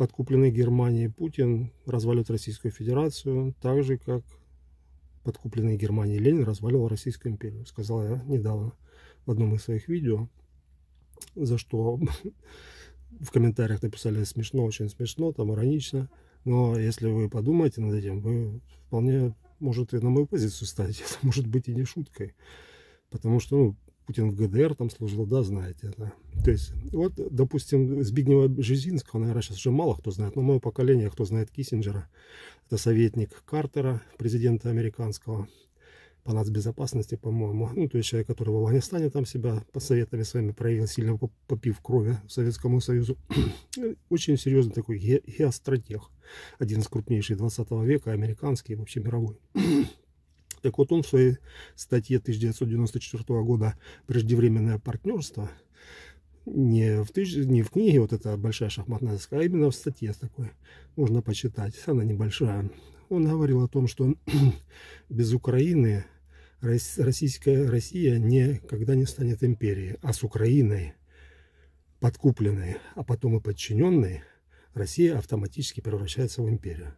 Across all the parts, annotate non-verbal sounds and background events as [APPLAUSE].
Подкупленный Германией Путин развалит Российскую Федерацию, так же, как подкупленный Германией Ленин развалил Российскую империю. Сказал я недавно в одном из своих видео, за что [LAUGHS] в комментариях написали смешно, очень смешно, там иронично. Но если вы подумаете над этим, вы вполне может на мою позицию стать. [LAUGHS] Это может быть и не шуткой потому что, ну, Путин в ГДР там служил, да, знаете. Да. То есть, вот, допустим, Збигнева Жизинского, наверное, сейчас уже мало кто знает, но мое поколение, кто знает Киссинджера, это советник Картера, президента американского, по нацбезопасности, по-моему. Ну, то есть человек, который в Афганистане там себя по советами своими проявил, сильно попив крови Советскому Союзу. [COUGHS] Очень серьезный такой ге геостратег. Один из крупнейших 20 века, американский и вообще мировой. Так вот он в своей статье 1994 года «Преждевременное партнерство» не в, тысяч, не в книге, вот эта большая шахматная доска, а именно в статье такой. Можно почитать, она небольшая. Он говорил о том, что [CLEARS THROAT] без Украины российская Россия никогда не станет империей, а с Украиной, подкупленной, а потом и подчиненной, Россия автоматически превращается в империю.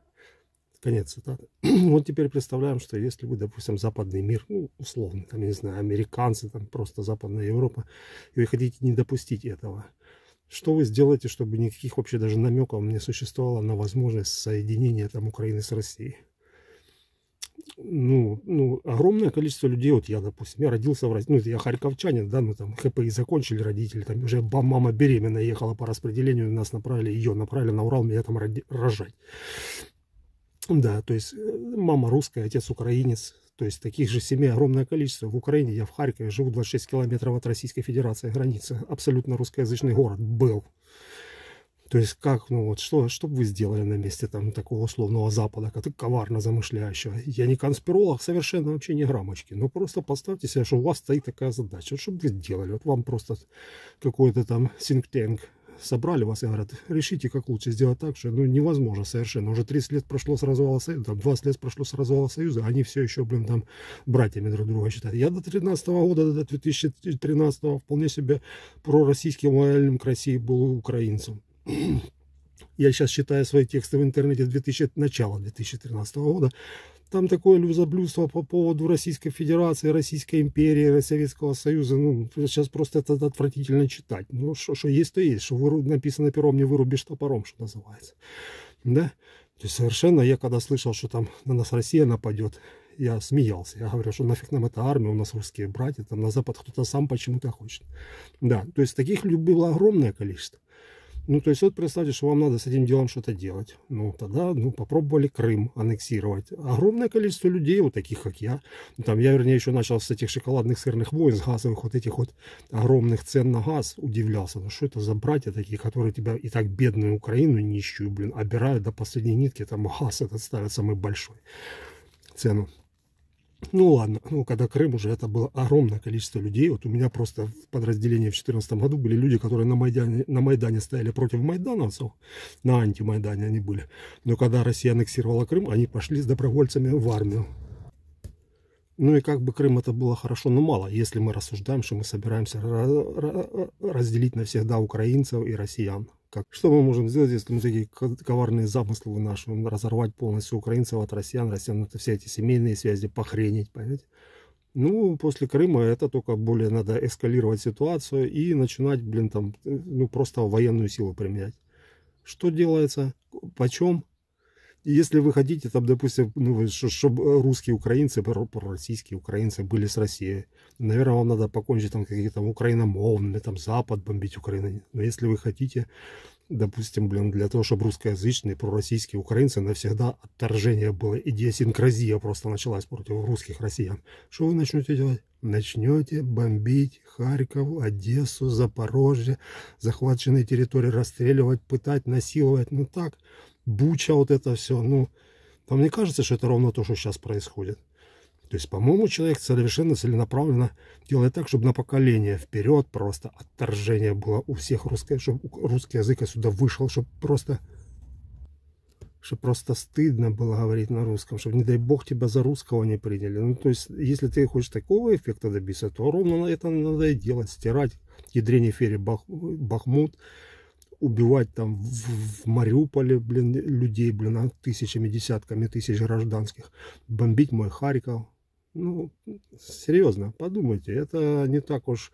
Конец цитаты. [CLEARS THROAT] Вот теперь представляем, что если вы, допустим, западный мир, ну, условно, там, не знаю, американцы, там, просто западная Европа, и вы хотите не допустить этого, что вы сделаете, чтобы никаких вообще даже намеков не существовало на возможность соединения там Украины с Россией? ну, ну, огромное количество людей, вот я, допустим, я родился в России, ну, я харьковчанин, да, ну, там, ХПИ закончили родители, там, уже бам мама беременная ехала по распределению, нас направили, ее направили на Урал, меня там роди, рожать. Да, то есть э, мама русская, отец украинец. То есть таких же семей огромное количество. В Украине, я в Харькове, живу 26 километров от Российской Федерации границы. Абсолютно русскоязычный город был. То есть как, ну вот, что, что бы вы сделали на месте там такого условного Запада, как коварно замышляющего? Я не конспиролог, совершенно вообще не грамочки. Но ну просто представьте себе, что у вас стоит такая задача. Вот, что бы вы сделали? Вот вам просто какой-то там think tank собрали вас и говорят, решите, как лучше сделать так, что ну, невозможно совершенно. Уже 30 лет прошло с развала Союза, там, 20 лет прошло с развала Союза, они все еще, блин, там, братьями друг друга считают. Я до 13 года, до 2013 -го вполне себе пророссийским лояльным к России был украинцем я сейчас читаю свои тексты в интернете 2000, начала 2013 года, там такое люзоблюдство по поводу Российской Федерации, Российской империи, Советского Союза. Ну, сейчас просто это отвратительно читать. Ну, что есть, то есть. Что выру... написано пером, не вырубишь топором, что называется. Да? То есть совершенно я когда слышал, что там на нас Россия нападет, я смеялся. Я говорю, что нафиг нам эта армия, у нас русские братья, там на Запад кто-то сам почему-то хочет. Да, то есть таких людей было огромное количество. Ну, то есть вот представьте, что вам надо с этим делом что-то делать. Ну, тогда, ну, попробовали Крым аннексировать. Огромное количество людей, вот таких, как я. Ну, там, я, вернее, еще начал с этих шоколадных сырных войн, с газовых вот этих вот огромных цен на газ. Удивлялся, ну, что это за братья такие, которые тебя и так бедную Украину нищую, блин, обирают до последней нитки. Там газ этот ставит самый большой цену. Ну ладно, ну когда Крым уже, это было огромное количество людей. Вот у меня просто в подразделении в 2014 году были люди, которые на Майдане, на Майдане стояли против майдановцев, на антимайдане они были. Но когда Россия аннексировала Крым, они пошли с добровольцами в армию. Ну и как бы Крым это было хорошо, но мало, если мы рассуждаем, что мы собираемся разделить навсегда украинцев и россиян. Как, что мы можем сделать, если мы такие коварные замыслы наши, разорвать полностью украинцев от россиян, россиян это все эти семейные связи похренить, понимаете? Ну, после Крыма это только более надо эскалировать ситуацию и начинать, блин, там, э, ну, просто военную силу применять. Что делается? Почем? если вы хотите, там, допустим, ну, чтобы э, русские украинцы, российские украинцы были с Россией, наверное, вам надо покончить там какие-то там украиномовные, там, Запад бомбить Украину. Но если вы хотите, допустим, блин, для того, чтобы русскоязычные, пророссийские украинцы навсегда отторжение было, идиосинкразия просто началась против русских россиян, что вы начнете делать? Начнете бомбить Харьков, Одессу, Запорожье, захваченные территории расстреливать, пытать, насиловать. Ну так, буча вот это все. Ну, там не кажется, что это ровно то, что сейчас происходит? То есть, по-моему, человек совершенно целенаправленно делает так, чтобы на поколение вперед просто отторжение было у всех русских, чтобы русский язык отсюда вышел, чтобы просто, чтобы просто стыдно было говорить на русском, чтобы, не дай бог, тебя за русского не приняли. Ну, то есть, если ты хочешь такого эффекта добиться, то ровно это надо и делать, стирать ядрение Фери Бах, Бахмут, убивать там в, в Мариуполе, блин, людей, блин, а тысячами, десятками тысяч гражданских, бомбить мой Харьков. Ну, серьезно, подумайте, это не так уж...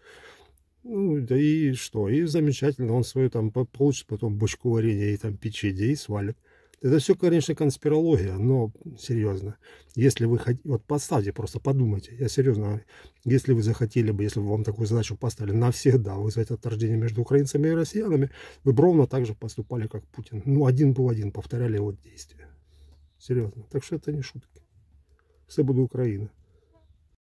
Ну, да и что? И замечательно, он свою там получит потом бочку варенья и там печенье и свалит. Это все, конечно, конспирология, но серьезно. Если вы хотите, вот поставьте, просто подумайте. Я серьезно, если вы захотели бы, если бы вам такую задачу поставили навсегда вызвать отторжение между украинцами и россиянами, вы бы ровно так же поступали, как Путин. Ну, один был один, повторяли его действия. Серьезно. Так что это не шутки. Все буду Украина.